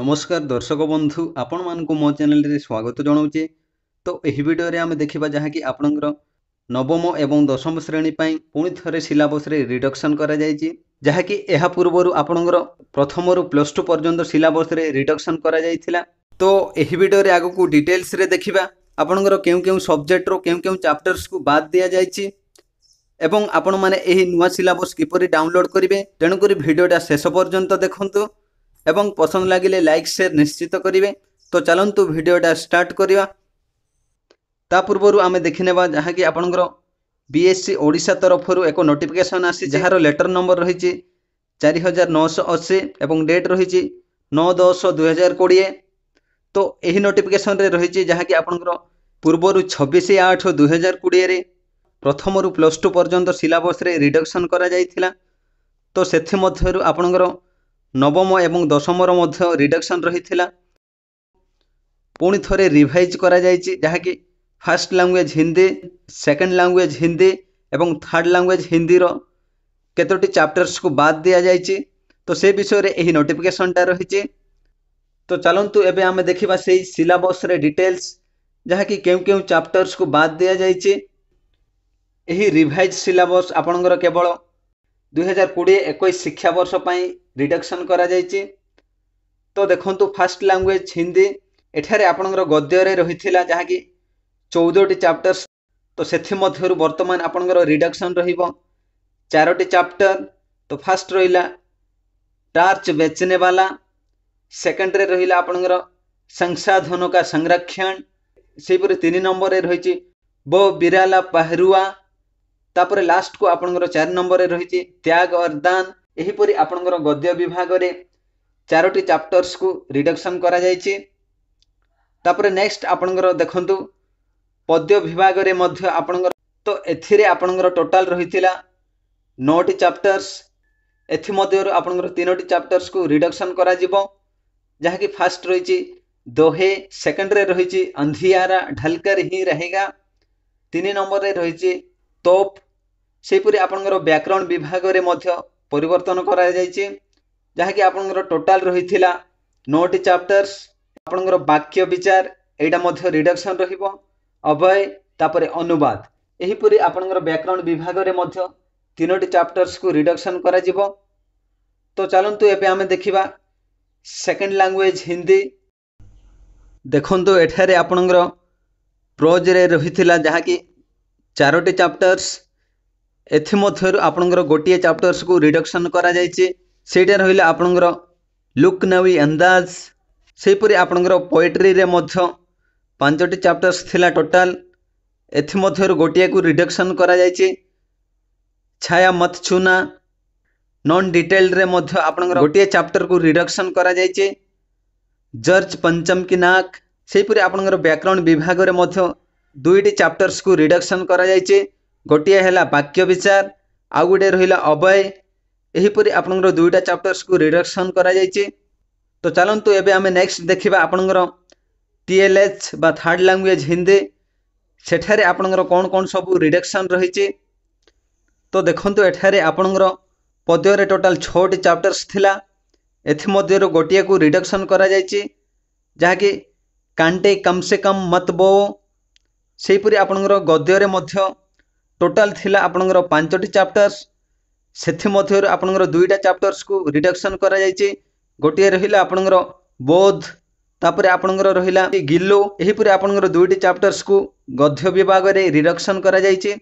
নমস্কার দর্শক বন্ধু ଆପଣମାନଙ୍କୁ ମୋ ଚ୍ୟାନେଲରେ ସ୍ୱାଗତ ଜଣାଉଛେ ତ ଏହି ଭିଡ଼ିଓରେ ଆମେ ଦେଖିବା ଯାହାକି ଆପଣଙ୍କର ନବମ ଏବଂ ଦଶମ ଶ୍ରେଣୀ ପାଇଁ ପୁଣି ଥରେ ସିଲାବସ୍ରେ ରିଡକ୍ସନ୍ କରାଯାଇଛି ଯାହାକି ଏହା ପୂର୍ବରୁ ଆପଣଙ୍କର ପ୍ରଥମରୁ ପ୍ଲସ୍ ଟୁ ପର୍ଯ୍ୟନ୍ତ ସିଲାବସ୍ରେ ରିଡକ୍ସନ୍ କରାଯାଇଥିଲା ତ ଏହି ଭିଡ଼ିଓରେ ଆଗକୁ ଡିଟେଲ୍ସରେ ଦେଖିବା ଆପଣଙ୍କର କେଉଁ କେଉଁ ସବଜେକ୍ଟର କେଉଁ କେଉଁ ଚାପ୍ଟର୍ସକୁ ବାଦ୍ ଦିଆଯାଇଛି ଏବଂ ଆପଣମାନେ ଏହି ନୂଆ ସିଲାବସ୍ କିପରି ଡାଉନଲୋଡ଼୍ କରିବେ ତେଣୁକରି ଭିଡ଼ିଓଟା ଶେଷ ପର୍ଯ୍ୟନ୍ତ ଦେଖନ୍ତୁ এবং পছন্দ লাগিলে লাইক ସେୟାର ନିଶ୍ଚିତ କରିବେ ତ ଚାଲନ୍ତୁ ଭିଡ଼ିଓଟା ଷ୍ଟାର୍ଟ କରିବା ତା ପୂର୍ବରୁ ଆମେ ଦେଖିନେବା ଯାହାକି ଆପଣଙ୍କର ବିଏସ୍ସି ଓଡ଼ିଶା ତରଫରୁ ଏକ ନୋଟିଫିକେସନ୍ ଆସି ଯାହାର ଲେଟର ନମ୍ବର ରହିଛି ଚାରି ହଜାର ନଅଶହ ଅଶୀ ଏବଂ ଡେଟ୍ ରହିଛି ନଅ ଦଶ ଦୁଇହଜାର କୋଡ଼ିଏ ତ ଏହି ନୋଟିଫିକେସନ୍ରେ ରହିଛି ଯାହାକି ଆପଣଙ୍କର ପୂର୍ବରୁ ଛବିଶ ଆଠ ଦୁଇହଜାର କୋଡ଼ିଏରେ ପ୍ରଥମରୁ ପ୍ଲସ୍ ଟୁ ପର୍ଯ୍ୟନ୍ତ ସିଲାବସ୍ରେ ରିଡକ୍ସନ୍ କରାଯାଇଥିଲା ତ ସେଥିମଧ୍ୟରୁ ଆପଣଙ୍କର নবম এবং দশমর মধ্যে রিডকশন রয়েছে পুঁ থরে রিভাইজ করা যাইছি কি first language Hindi second language Hindi এবং থার্ড ল্যাঙ্গুয়েজ হিন্দির কতটি কু বাদ দিয়া যাইছি তো সে বিষয়ে এই নোটিফিকেশনটা রয়েছে তো চলতু এবে আমি দেখা সেই সিলাবসরে ডিটেলস যা কি কেউ কেউ କେଉଁ কু বাদ ବାଦ୍ ଦିଆଯାଇଛି এই রিভাইজ সিলাবস আপনার কেবল ଦୁଇହଜାର କୋଡ଼ିଏ ଏକୋଇଶ ଶିକ୍ଷାବର୍ଷ ପାଇଁ ରିଡ଼କ୍ସନ୍ କରାଯାଇଛି ତ ଦେଖନ୍ତୁ ଫାର୍ଷ୍ଟ ଲାଙ୍ଗୁଏଜ୍ ହିନ୍ଦୀ ଏଠାରେ ଆପଣଙ୍କର ଗଦ୍ୟରେ ରହିଥିଲା ଯାହାକି ଚଉଦଟି ଚାପ୍ଟର୍ସ ତ ସେଥିମଧ୍ୟରୁ ବର୍ତ୍ତମାନ ଆପଣଙ୍କର ରିଡ଼କ୍ସନ୍ ରହିବ ଚାରୋଟି ଚାପ୍ଟର ତ ଫାର୍ଷ୍ଟ ରହିଲା ଟାର୍ଚ୍ଚ ବେଚନେବାଲା ସେକେଣ୍ଡରେ ରହିଲା ଆପଣଙ୍କର ସଂସାଧନକା ସଂରକ୍ଷଣ ସେହିପରି ତିନି ନମ୍ବରରେ ରହିଛି ବ ବିରାଲା ପାହରୁଆ तापर लास्ट को आपर चार नंबर रही त्याग और दान यहीपर आपण गद्य विभाग में चारोटी चैप्टर्स को रिडक्शन कर नेक्स्ट आपण देखु पद्य विभाग में तो एपण टोटाल रही नौटी चैप्टर्स एमदर आपणी चैप्टर्स को रिडक्शन कराकि फास्ट रही दोहे सेकेंड रही अंधियारा ढालकर ही रहेगा तीन नंबर रही तोप ସେହିପରି ଆପଣଙ୍କର ବ୍ୟାକରଣ ବିଭାଗରେ ମଧ୍ୟ ପରିବର୍ତ୍ତନ କରାଯାଇଛି ଯାହାକି ଆପଣଙ୍କର ଟୋଟାଲ୍ ରହିଥିଲା ନଅଟି ଚାପ୍ଟର୍ସ ଆପଣଙ୍କର ବାକ୍ୟ ବିଚାର ଏଇଟା ମଧ୍ୟ ରିଡକ୍ସନ୍ ରହିବ ଅଭୟ ତାପରେ ଅନୁବାଦ ଏହିପରି ଆପଣଙ୍କର ବ୍ୟାକରଣ ବିଭାଗରେ ମଧ୍ୟ ତିନୋଟି ଚାପ୍ଟର୍ସକୁ ରିଡକ୍ସନ୍ କରାଯିବ ତ ଚାଲନ୍ତୁ ଏବେ ଆମେ ଦେଖିବା ସେକେଣ୍ଡ ଲାଙ୍ଗୁଏଜ୍ ହିନ୍ଦୀ ଦେଖନ୍ତୁ ଏଠାରେ ଆପଣଙ୍କର ପ୍ରୋଜ୍ରେ ରହିଥିଲା ଯାହାକି ଚାରୋଟି ଚାପ୍ଟର୍ସ ଏଥିମଧ୍ୟରୁ ଆପଣଙ୍କର ଗୋଟିଏ ଚାପ୍ଟର୍ସକୁ ରିଡକ୍ସନ୍ କରାଯାଇଛି ସେଇଟା ରହିଲା ଆପଣଙ୍କର ଲୁକ୍ନୱୀ ଅନ୍ଦାଜ ସେହିପରି ଆପଣଙ୍କର ପୋଏଟ୍ରିରେ ମଧ୍ୟ ପାଞ୍ଚଟି ଚାପ୍ଟର୍ସ ଥିଲା ଟୋଟାଲ୍ ଏଥିମଧ୍ୟରୁ ଗୋଟିଏକୁ ରିଡକ୍ସନ୍ କରାଯାଇଛି ଛାୟା ମତ ଛୁନା ନନ୍ ଡିଟେଲ୍ରେ ମଧ୍ୟ ଆପଣଙ୍କର ଗୋଟିଏ ଚାପ୍ଟର୍କୁ ରିଡକ୍ସନ୍ କରାଯାଇଛି ଜର୍ଜ ପଞ୍ଚମ କି ନାକ୍ ସେହିପରି ଆପଣଙ୍କର ବ୍ୟାକରଣ ବିଭାଗରେ ମଧ୍ୟ ଦୁଇଟି ଚାପ୍ଟର୍ସକୁ ରିଡକ୍ସନ୍ କରାଯାଇଛି ଗୋଟିଏ ହେଲା ବାକ୍ୟ ବିଚାର ଆଉ ଗୋଟିଏ ରହିଲା ଅବୟ ଏହିପରି ଆପଣଙ୍କର ଦୁଇଟା ଚାପ୍ଟର୍ସକୁ ରିଡକ୍ସନ୍ କରାଯାଇଛି ତ ଚାଲନ୍ତୁ ଏବେ ଆମେ ନେକ୍ସଟ ଦେଖିବା ଆପଣଙ୍କର ଟି ଏଲ୍ ଏଚ୍ ବା ଥାର୍ଡ଼ ଲାଙ୍ଗୁଏଜ୍ ହିନ୍ଦୀ ସେଠାରେ ଆପଣଙ୍କର କ'ଣ କ'ଣ ସବୁ ରିଡକ୍ସନ୍ ରହିଛି ତ ଦେଖନ୍ତୁ ଏଠାରେ ଆପଣଙ୍କର ପଦ୍ୟରେ ଟୋଟାଲ୍ ଛଅଟି ଚାପ୍ଟର୍ସ ଥିଲା ଏଥିମଧ୍ୟରୁ ଗୋଟିଏକୁ ରିଡକ୍ସନ୍ କରାଯାଇଛି ଯାହାକି କାଣ୍ଟେ କମ୍ ସେ କମ୍ ମତ ବୋ ସେହିପରି ଆପଣଙ୍କର ଗଦ୍ୟରେ ମଧ୍ୟ ଟୋଟାଲ୍ ଥିଲା ଆପଣଙ୍କର ପାଞ୍ଚଟି ଚାପ୍ଟର୍ସ ସେଥିମଧ୍ୟରୁ ଆପଣଙ୍କର ଦୁଇଟା ଚାପ୍ଟର୍ସକୁ ରିଡକ୍ସନ୍ କରାଯାଇଛି ଗୋଟିଏ ରହିଲା ଆପଣଙ୍କର ବୋଧ ତାପରେ ଆପଣଙ୍କର ରହିଲା ଗିଲୁ ଏହିପରି ଆପଣଙ୍କର ଦୁଇଟି ଚାପ୍ଟର୍ସକୁ ଗଦ୍ୟ ବିଭାଗରେ ରିଡକ୍ସନ୍ କରାଯାଇଛି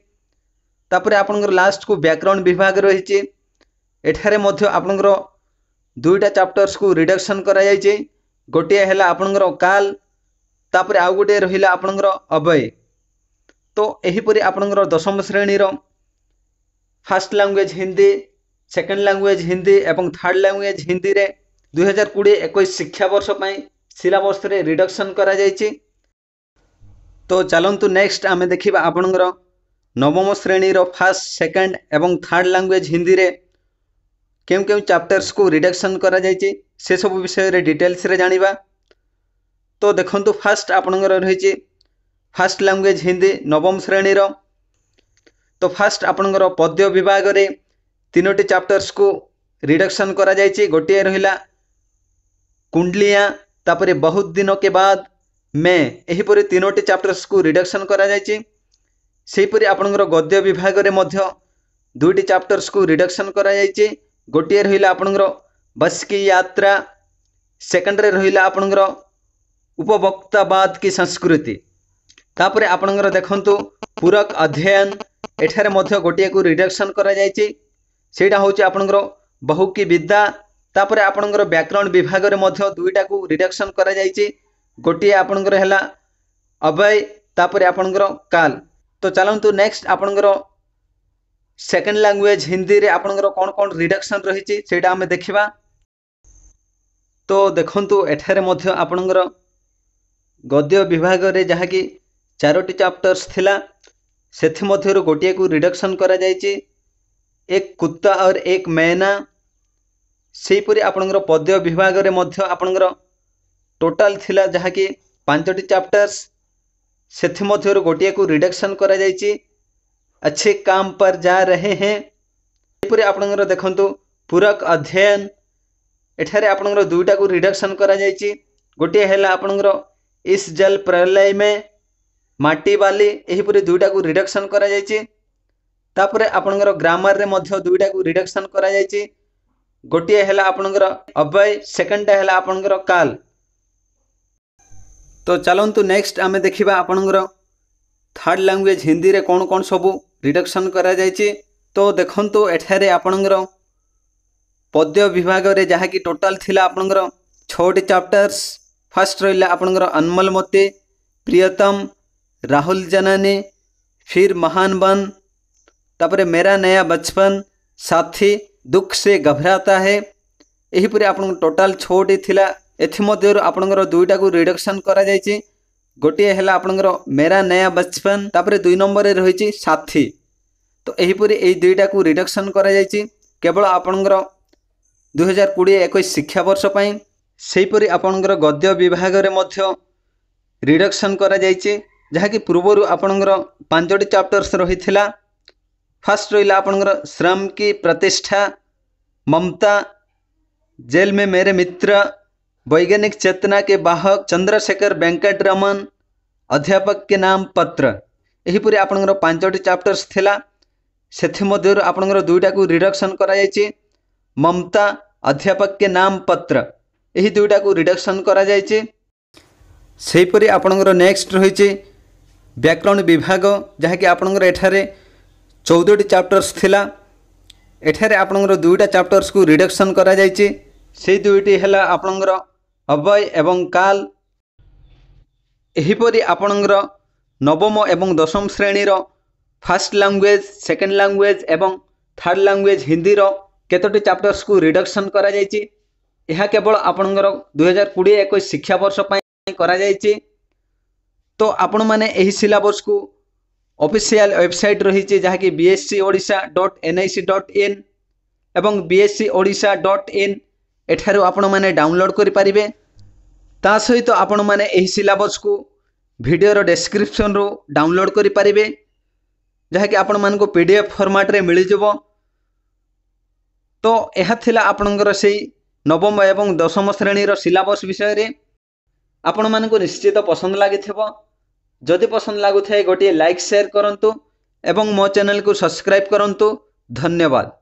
ତାପରେ ଆପଣଙ୍କର ଲାଷ୍ଟକୁ ବ୍ୟାକଗ୍ରାଉଣ୍ଡ ବିଭାଗ ରହିଛି ଏଠାରେ ମଧ୍ୟ ଆପଣଙ୍କର ଦୁଇଟା ଚାପ୍ଟର୍ସକୁ ରିଡକ୍ସନ୍ କରାଯାଇଛି ଗୋଟିଏ ହେଲା ଆପଣଙ୍କର କାଲ ତାପରେ ଆଉ ଗୋଟିଏ ରହିଲା ଆପଣଙ୍କର ଅବୟ তো ଏହିପରି ଆପଣଙ୍କର ଦଶମ ଶ୍ରେଣୀର first language Hindi second language Hindi ଏବଂ ଥାର୍ଡ଼ ଲାଙ୍ଗୁଏଜ୍ ହିନ୍ଦୀରେ ଦୁଇହଜାର କୋଡ଼ିଏ ଏକୋଇଶ ଶିକ୍ଷାବର୍ଷ ପାଇଁ ସିଲାବସ୍ରେ ରିଡକ୍ସନ୍ କରାଯାଇଛି ତ ଚାଲନ୍ତୁ ନେକ୍ସଟ ଆମେ ଦେଖିବା ଆପଣଙ୍କର ନବମ ଶ୍ରେଣୀର ଫାର୍ଷ୍ଟ ସେକେଣ୍ଡ ଏବଂ ଥାର୍ଡ଼ ଲାଙ୍ଗୁଏଜ୍ ହିନ୍ଦୀରେ କେଉଁ କେଉଁ ଚାପ୍ଟର୍ସକୁ ରିଡକ୍ସନ୍ କରାଯାଇଛି ସେସବୁ ବିଷୟରେ ଡିଟେଲ୍ସରେ ଜାଣିବା ତ ଦେଖନ୍ତୁ ଫାର୍ଷ୍ଟ ଆପଣଙ୍କର ରହିଛି फास्ट लांगुएज हिंदी नवम श्रेणीर तो फास्ट आपण पद्य विभाग में तीनो चैप्टर्स को रिडक्शन कर गोटे रहा कुंडलीपर बहुत दिन के बाद मे यहीपर तीनो चैप्टर्स को रिडक्शन करपरी आपण गद्य विभाग में दुईट चैप्टर्स को रिडक्शन कर गोटे रहा आपणकर बस्की यात्रा सेकेंड रहा आपणकर उपभोक्तावाद की संस्कृति तापर आप देखु पूरक अध्ययन एठार गोटे को रिडक्शन कर बहु बहुकी विद्या तापर आपणकर व्याकरण विभाग में दुईटा को रिडक्शन कर गोटे आपण अभय तापर आपण काल तो चलतु नेक्स्ट आपण सेकेंड लांगुएज हिंदी में आपंकर कौन कौन रिडक्शन रही आम देखा तो देखु एठार गद्य विभाग में जहाँकि चारोटी चैप्टर्स थिला से गोटे को रिडक्शन करा जाए एक कुत्ता और एक मैना से पद्य विभाग में टोटाल थिला जहा कि पांचटी चैप्टर्स से गोटे को रिडक्शन करा जाए अच्छे काम पर जा रहे हैं आपण देखु पूरक अध्ययन एठार आपण दुईटा को रिडक्शन करा गोटे है आपण इस जल प्रलय में ମାଟି ବାଲି ଏହିପରି ଦୁଇଟାକୁ ରିଡକ୍ସନ୍ କରାଯାଇଛି ତାପରେ ଆପଣଙ୍କର ଗ୍ରାମାରରେ ମଧ୍ୟ ଦୁଇଟାକୁ ରିଡକ୍ସନ୍ କରାଯାଇଛି ଗୋଟିଏ ହେଲା ଆପଣଙ୍କର ଅବୟ ସେକେଣ୍ଡଟା ହେଲା ଆପଣଙ୍କର କାଲ ତ ଚାଲନ୍ତୁ ନେକ୍ସଟ ଆମେ ଦେଖିବା ଆପଣଙ୍କର ଥାର୍ଡ ଲାଙ୍ଗୁଏଜ ହିନ୍ଦୀରେ କ'ଣ କ'ଣ ସବୁ ରିଡକ୍ସନ୍ କରାଯାଇଛି ତ ଦେଖନ୍ତୁ ଏଠାରେ ଆପଣଙ୍କର ପଦ୍ୟ ବିଭାଗରେ ଯାହାକି ଟୋଟାଲ ଥିଲା ଆପଣଙ୍କର ଛଅଟି ଚାପ୍ଟର୍ସ ଫାର୍ଷ୍ଟ ରହିଲା ଆପଣଙ୍କର ଅନ୍ମଲମତି ପ୍ରିୟତମ राहुल जनानी फिर महान बन ତାପରେ ମେରା ନୟା ବଚପନ ସାଥୀ ଦୁଃଖ ସେ ଗଭରାତା ହେ ଏହିପରି ଆପଣଙ୍କ ଟୋଟାଲ୍ ଛଅଟି ଥିଲା ଏଥିମଧ୍ୟରୁ ଆପଣଙ୍କର ଦୁଇଟାକୁ ରିଡକ୍ସନ୍ କରାଯାଇଛି ଗୋଟିଏ ହେଲା ଆପଣଙ୍କର ମେରା ନୟା ବଚପନ ତାପରେ ଦୁଇ ନମ୍ବରରେ ରହିଛି ସାଥୀ ତ ଏହିପରି ଏହି ଦୁଇଟାକୁ ରିଡକ୍ସନ୍ କରାଯାଇଛି କେବଳ ଆପଣଙ୍କର ଦୁଇହଜାର କୋଡ଼ିଏ ଏକୋଇଶ ଶିକ୍ଷାବର୍ଷ ପାଇଁ ସେହିପରି ଆପଣଙ୍କର ଗଦ୍ୟ ବିଭାଗରେ ମଧ୍ୟ ରିଡକ୍ସନ୍ କରାଯାଇଛି जहाँकि पूर्वर आपणकर पांचटी चैप्टर्स रही फास्ट रहा आपण श्रम की प्रतिष्ठा ममता जेल में मेरे मित्र वैज्ञानिक चेतना के बाहक चंद्रशेखर रमन अध्यापक के नाम पत्र यहीपर आप पांचटी चैप्टर्स से आपण दुईटा को रिडक्शन कर ममता अध्यापक के नाम पत्र यही दुईटा को रिडक्शन करपर आपण नेक्स्ट रही ବ୍ୟାକରଣ ବିଭାଗ ଯାହାକି ଆପଣଙ୍କର ଏଠାରେ ଚଉଦଟି ଚାପ୍ଟର୍ସ ଥିଲା ଏଠାରେ ଆପଣଙ୍କର ଦୁଇଟା ଚାପ୍ଟର୍ସକୁ ରିଡକ୍ସନ୍ କରାଯାଇଛି ସେଇ ଦୁଇଟି ହେଲା ଆପଣଙ୍କର ଅବୟ ଏବଂ କାଲ ଏହିପରି ଆପଣଙ୍କର ନବମ ଏବଂ ଦଶମ ଶ୍ରେଣୀର ଫାର୍ଷ୍ଟ ଲାଙ୍ଗୁଏଜ୍ ସେକେଣ୍ଡ ଲାଙ୍ଗୁଏଜ୍ ଏବଂ ଥାର୍ଡ଼ ଲାଙ୍ଗୁଏଜ୍ ହିନ୍ଦୀର କେତୋଟି ଚାପ୍ଟର୍ସକୁ ରିଡକ୍ସନ୍ କରାଯାଇଛି ଏହା କେବଳ ଆପଣଙ୍କର ଦୁଇହଜାର କୋଡ଼ିଏ ଏକୋଇଶ ଶିକ୍ଷାବର୍ଷ ପାଇଁ କରାଯାଇଛି তো আপন মানে এই সিলেবাস কো অফিশিয়াল ওয়েবসাইট রহিছে যাহা কি bscodisha.nic.in এবং bscodisha.in এঠারো আপন মানে ডাউনলোড করি পারিবে তা সেইতো আপন মানে এই সিলেবাস কো ভিডিওর ডেসক্রিপশন রো ডাউনলোড করি পারিবে যাহা কি আপন মানক পিডিএফ ফরম্যাট রে মিলি যাব তো এহ থিলা আপন গর সেই নবম এবং দশম শ্রেণীর সিলেবাস বিষয় রে ଆପଣମାନଙ୍କୁ ନିଶ୍ଚିତ ପସନ୍ଦ ଲାଗିଥିବ ଯଦି ପସନ୍ଦ ଲାଗୁଥାଏ ଗୋଟିଏ ଲାଇକ୍ ସେୟାର କରନ୍ତୁ ଏବଂ ମୋ ଚ୍ୟାନେଲକୁ ସବସ୍କ୍ରାଇବ କରନ୍ତୁ ଧନ୍ୟବାଦ